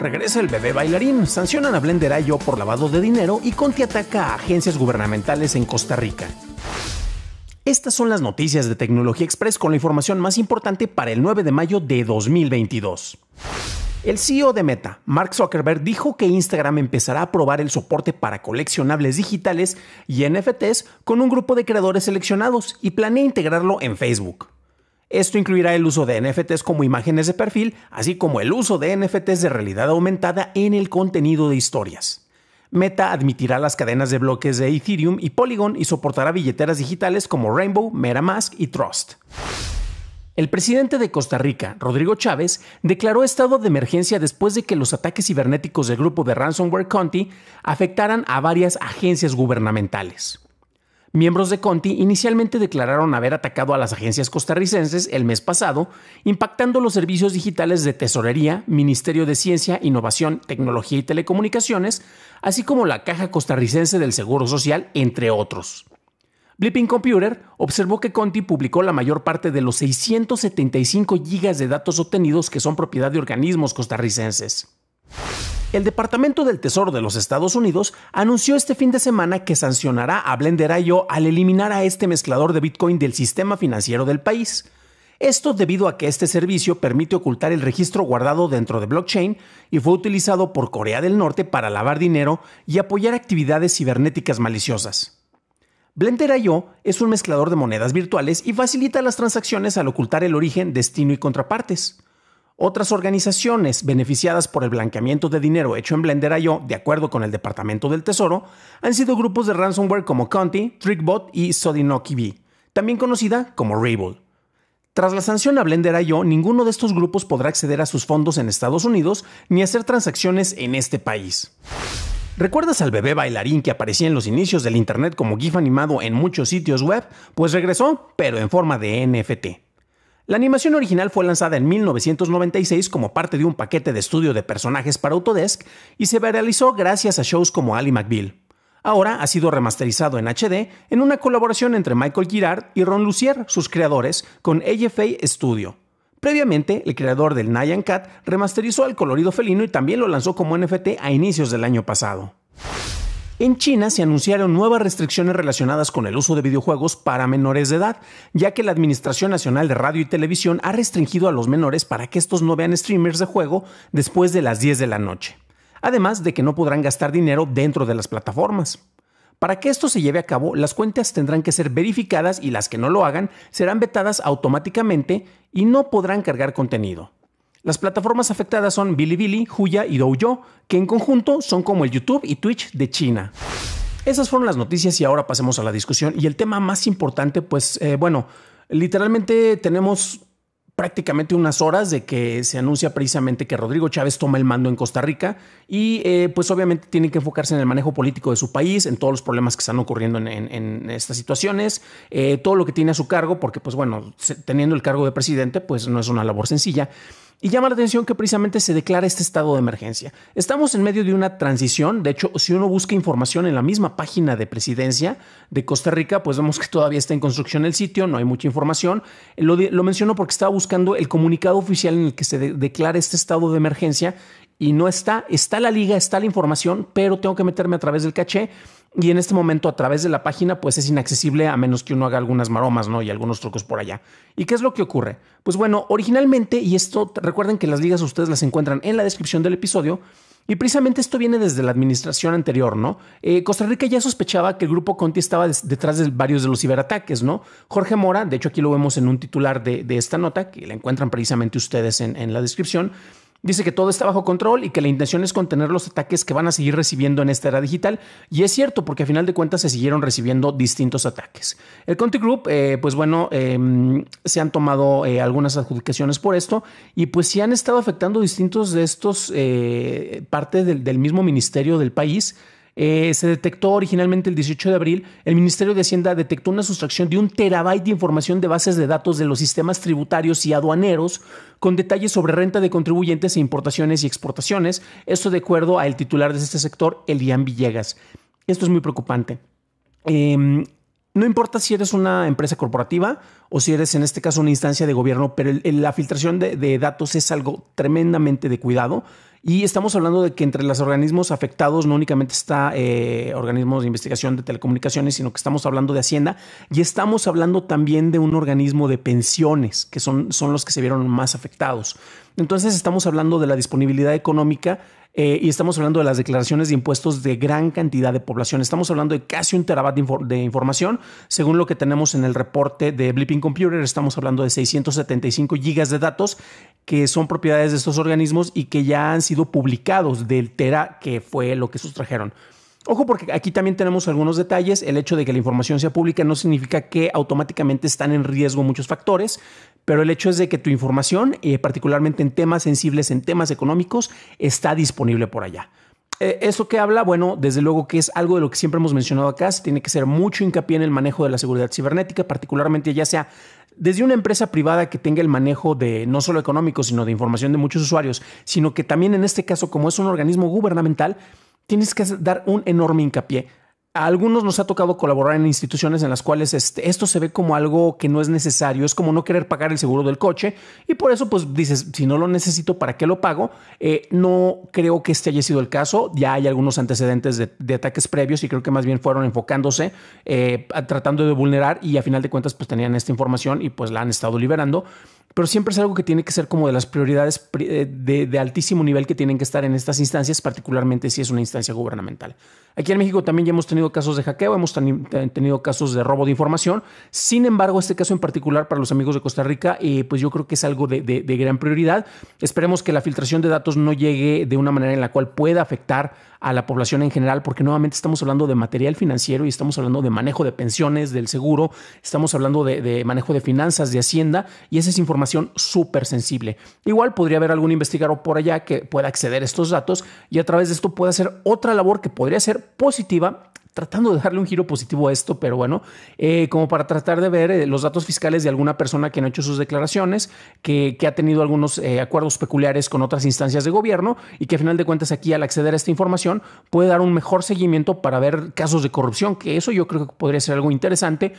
Regresa el bebé bailarín, sancionan a Blenderayo por lavado de dinero y Conti ataca a agencias gubernamentales en Costa Rica. Estas son las noticias de Tecnología Express con la información más importante para el 9 de mayo de 2022. El CEO de Meta, Mark Zuckerberg, dijo que Instagram empezará a probar el soporte para coleccionables digitales y NFTs con un grupo de creadores seleccionados y planea integrarlo en Facebook. Esto incluirá el uso de NFTs como imágenes de perfil, así como el uso de NFTs de realidad aumentada en el contenido de historias. Meta admitirá las cadenas de bloques de Ethereum y Polygon y soportará billeteras digitales como Rainbow, MetaMask y Trust. El presidente de Costa Rica, Rodrigo Chávez, declaró estado de emergencia después de que los ataques cibernéticos del grupo de ransomware County afectaran a varias agencias gubernamentales. Miembros de Conti inicialmente declararon haber atacado a las agencias costarricenses el mes pasado, impactando los servicios digitales de Tesorería, Ministerio de Ciencia, Innovación, Tecnología y Telecomunicaciones, así como la Caja Costarricense del Seguro Social, entre otros. Blipping Computer observó que Conti publicó la mayor parte de los 675 gigas de datos obtenidos que son propiedad de organismos costarricenses. El Departamento del Tesoro de los Estados Unidos anunció este fin de semana que sancionará a Blender.io al eliminar a este mezclador de Bitcoin del sistema financiero del país. Esto debido a que este servicio permite ocultar el registro guardado dentro de blockchain y fue utilizado por Corea del Norte para lavar dinero y apoyar actividades cibernéticas maliciosas. Blender.io es un mezclador de monedas virtuales y facilita las transacciones al ocultar el origen, destino y contrapartes. Otras organizaciones beneficiadas por el blanqueamiento de dinero hecho en Blender.io, de acuerdo con el Departamento del Tesoro, han sido grupos de ransomware como Conti, Trickbot y Sodinoki también conocida como Rable. Tras la sanción a Blender.io, ninguno de estos grupos podrá acceder a sus fondos en Estados Unidos ni hacer transacciones en este país. ¿Recuerdas al bebé bailarín que aparecía en los inicios del Internet como GIF animado en muchos sitios web? Pues regresó, pero en forma de NFT. La animación original fue lanzada en 1996 como parte de un paquete de estudio de personajes para Autodesk y se realizó gracias a shows como Ali McBeal. Ahora ha sido remasterizado en HD en una colaboración entre Michael Girard y Ron Lucier, sus creadores, con AFA Studio. Previamente, el creador del Nyan Cat remasterizó al colorido felino y también lo lanzó como NFT a inicios del año pasado. En China se anunciaron nuevas restricciones relacionadas con el uso de videojuegos para menores de edad, ya que la Administración Nacional de Radio y Televisión ha restringido a los menores para que estos no vean streamers de juego después de las 10 de la noche, además de que no podrán gastar dinero dentro de las plataformas. Para que esto se lleve a cabo, las cuentas tendrán que ser verificadas y las que no lo hagan serán vetadas automáticamente y no podrán cargar contenido. Las plataformas afectadas son Bilibili, Huya y Douyo, que en conjunto son como el YouTube y Twitch de China. Esas fueron las noticias y ahora pasemos a la discusión. Y el tema más importante, pues eh, bueno, literalmente tenemos prácticamente unas horas de que se anuncia precisamente que Rodrigo Chávez toma el mando en Costa Rica y eh, pues obviamente tiene que enfocarse en el manejo político de su país, en todos los problemas que están ocurriendo en, estas situaciones, eh, todo lo que tiene a su cargo, porque pues bueno, teniendo el cargo de presidente pues no es una labor sencilla. Y llama la atención que precisamente se declara este estado de emergencia. Estamos en medio de una transición, de hecho, si uno busca información en la misma página de presidencia de Costa Rica, pues vemos que todavía está en construcción el sitio, no hay mucha información. Lo, menciono porque estaba buscando el comunicado oficial en el que se declara este estado de emergencia y no está. Está la liga, está la información, pero tengo que meterme a través del caché. Y en este momento, a través de la página, pues es inaccesible a menos que uno haga algunas maromas, ¿no? Y algunos trucos por allá. ¿Y qué es lo que ocurre? Pues bueno, originalmente, y esto recuerden que las ligas ustedes las encuentran en la descripción del episodio. Y precisamente esto viene desde la administración anterior, ¿no? Eh, Costa Rica ya sospechaba que el grupo Conti estaba detrás de varios de los ciberataques, ¿no? Jorge Mora, de hecho aquí lo vemos en un titular de, esta nota, que la encuentran precisamente ustedes en la descripción, Dice que todo está bajo control y que la intención es contener los ataques que van a seguir recibiendo en esta era digital. Y es cierto, porque a final de cuentas se siguieron recibiendo distintos ataques. El Conti Group, eh, pues bueno, em, se han tomado eh, algunas adjudicaciones por esto y pues sí han estado afectando distintos de estos, eh, parte del mismo ministerio del país. Eh, se detectó originalmente el 18 de abril, el Ministerio de Hacienda detectó una sustracción de un terabyte de información de bases de datos de los sistemas tributarios y aduaneros con detalles sobre renta de contribuyentes e importaciones y exportaciones, esto de acuerdo al titular de este sector, Elian Villegas. Esto es muy preocupante. Em, no importa si eres una empresa corporativa o si eres en este caso una instancia de gobierno, pero la filtración de, de, datos es algo tremendamente de cuidado y estamos hablando de que entre los organismos afectados no únicamente está eh, organismos de investigación de telecomunicaciones, sino que estamos hablando de Hacienda y estamos hablando también de un organismo de pensiones, que son, son los que se vieron más afectados. Entonces estamos hablando de la disponibilidad económica eh, y estamos hablando de las declaraciones de impuestos de gran cantidad de población. Estamos hablando de casi un terabyte de, de, información. Según lo que tenemos en el reporte de Blipping Computer, estamos hablando de 675 gigas de datos que son propiedades de estos organismos y que ya han sido publicados del Tera, que fue lo que sustrajeron. Ojo porque aquí también tenemos algunos detalles. El hecho de que la información sea pública no significa que automáticamente están en riesgo muchos factores, pero el hecho es de que tu información, eh, particularmente en temas sensibles, en temas económicos, está disponible por allá. Eh, ¿Eso que habla? Bueno, desde luego que es algo de lo que siempre hemos mencionado acá. tiene que ser mucho hincapié en el manejo de la seguridad cibernética, particularmente ya sea desde una empresa privada que tenga el manejo de no solo económico, sino de información de muchos usuarios, sino que también en este caso, como es un organismo gubernamental, tienes que dar un enorme hincapié a algunos nos ha tocado colaborar en instituciones en las cuales este, esto se ve como algo que no es necesario, es como no querer pagar el seguro del coche y por eso pues dices, si no lo necesito, ¿para qué lo pago? Eh, no creo que este haya sido el caso, ya hay algunos antecedentes de, ataques previos y creo que más bien fueron enfocándose, eh, tratando de vulnerar y a final de cuentas pues tenían esta información y pues la han estado liberando pero siempre es algo que tiene que ser como de las prioridades eh, de, altísimo nivel que tienen que estar en estas instancias, particularmente si es una instancia gubernamental. Aquí en México también ya hemos tenido casos de hackeo, hemos tenido casos de robo de información. Sin embargo, este caso en particular para los amigos de Costa Rica, eh, pues yo creo que es algo de, de gran prioridad. Esperemos que la filtración de datos no llegue de una manera en la cual pueda afectar a la población en general, porque nuevamente estamos hablando de material financiero y estamos hablando de manejo de pensiones, del seguro, estamos hablando de, manejo de finanzas, de hacienda, y esa es información súper sensible. Igual podría haber algún investigador por allá que pueda acceder a estos datos y a través de esto pueda hacer otra labor que podría ser positiva tratando de darle un giro positivo a esto, pero bueno, eh, como para tratar de ver eh, los datos fiscales de alguna persona que no ha hecho sus declaraciones, que, ha tenido algunos eh, acuerdos peculiares con otras instancias de gobierno y que a final de cuentas aquí al acceder a esta información puede dar un mejor seguimiento para ver casos de corrupción, que eso yo creo que podría ser algo interesante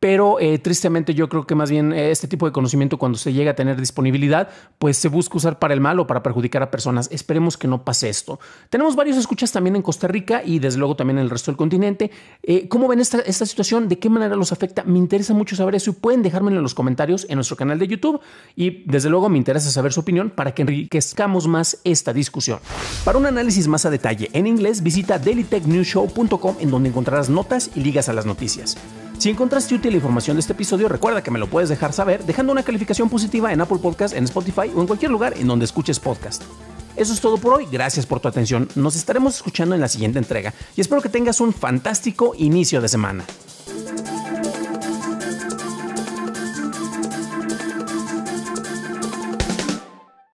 pero eh, tristemente yo creo que más bien eh, este tipo de conocimiento cuando se llega a tener disponibilidad, pues se busca usar para el mal o para perjudicar a personas. Esperemos que no pase esto. Tenemos varias escuchas también en Costa Rica y desde luego también en el resto del continente. Eh, ¿Cómo ven esta, situación? ¿De qué manera los afecta? Me interesa mucho saber eso y pueden dejármelo en los comentarios en nuestro canal de YouTube y desde luego me interesa saber su opinión para que enriquezcamos más esta discusión. Para un análisis más a detalle en inglés, visita dailytechnewshow.com en donde encontrarás notas y ligas a las noticias. Si encontraste útil la información de este episodio, recuerda que me lo puedes dejar saber dejando una calificación positiva en Apple Podcast, en Spotify o en cualquier lugar en donde escuches podcast. Eso es todo por hoy, gracias por tu atención, nos estaremos escuchando en la siguiente entrega y espero que tengas un fantástico inicio de semana.